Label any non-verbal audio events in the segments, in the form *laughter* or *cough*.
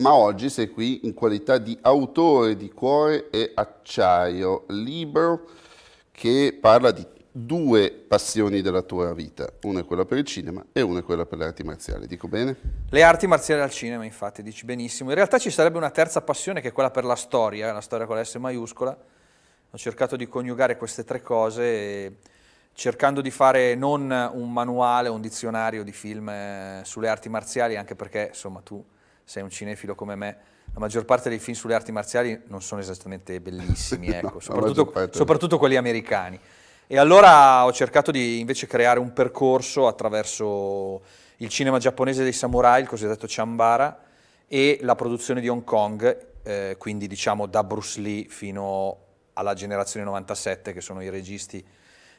ma oggi sei qui in qualità di autore di Cuore e Acciaio, libro che parla di due passioni della tua vita, una è quella per il cinema e una è quella per le arti marziali, dico bene? Le arti marziali al cinema, infatti, dici benissimo. In realtà ci sarebbe una terza passione che è quella per la storia, la storia con la S maiuscola. Ho cercato di coniugare queste tre cose cercando di fare non un manuale, un dizionario di film eh, sulle arti marziali, anche perché, insomma, tu sei un cinefilo come me, la maggior parte dei film sulle arti marziali non sono esattamente bellissimi, *laughs* ecco, no, soprattutto, soprattutto quelli americani. E allora ho cercato di invece creare un percorso attraverso il cinema giapponese dei samurai, il cosiddetto Chambara, e la produzione di Hong Kong, eh, quindi diciamo da Bruce Lee fino alla generazione 97, che sono i registi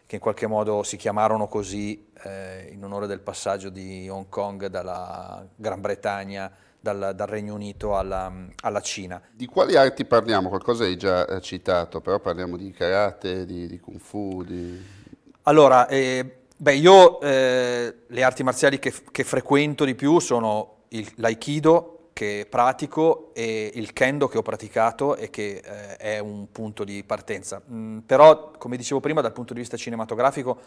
che in qualche modo si chiamarono così eh, in onore del passaggio di Hong Kong dalla Gran Bretagna, dal, dal Regno Unito alla, alla, Cina. Di quali arti parliamo? Qualcosa hai già eh, citato, però parliamo di karate, di, di kung fu, di... Allora, eh, beh, io eh, le arti marziali che, che frequento di più sono l'aikido, che pratico e il kendo che ho praticato e che eh, è un punto di partenza. Mm, però, come dicevo prima, dal punto di vista cinematografico,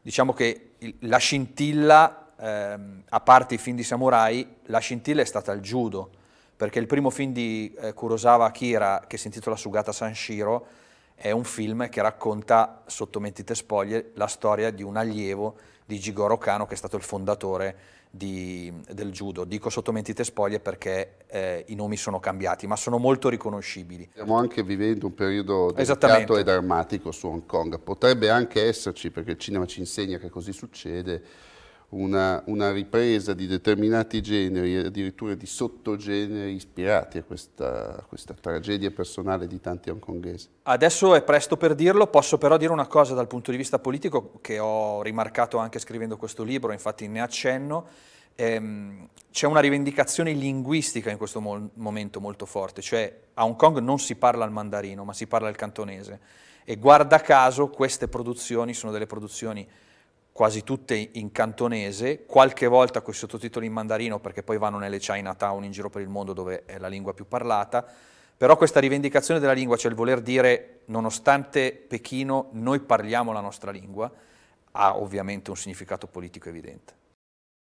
diciamo che il, la scintilla, ehm, a parte i film di samurai, la scintilla è stata il judo, perché il primo film di eh, Kurosawa Akira, che si intitola Sugata Sanshiro, è un film che racconta, sotto mentite spoglie, la storia di un allievo di Jigoro Kano che è stato il fondatore di, del judo. Dico sotto mentite spoglie perché eh, i nomi sono cambiati, ma sono molto riconoscibili. Stiamo anche vivendo un periodo delicato e drammatico su Hong Kong. Potrebbe anche esserci, perché il cinema ci insegna che così succede, una, una, ripresa di determinati generi, addirittura di sottogeneri ispirati a questa, a questa tragedia personale di tanti hongkongesi. Adesso è presto per dirlo, posso però dire una cosa dal punto di vista politico che ho rimarcato anche scrivendo questo libro, infatti ne accenno, ehm, c'è una rivendicazione linguistica in questo mo momento molto forte, cioè a Hong Kong non si parla il mandarino ma si parla il cantonese e guarda caso queste produzioni sono delle produzioni quasi tutte in cantonese, qualche volta con i sottotitoli in mandarino perché poi vanno nelle Chinatown in giro per il mondo dove è la lingua più parlata, però questa rivendicazione della lingua, cioè il voler dire nonostante Pechino noi parliamo la nostra lingua, ha ovviamente un significato politico evidente.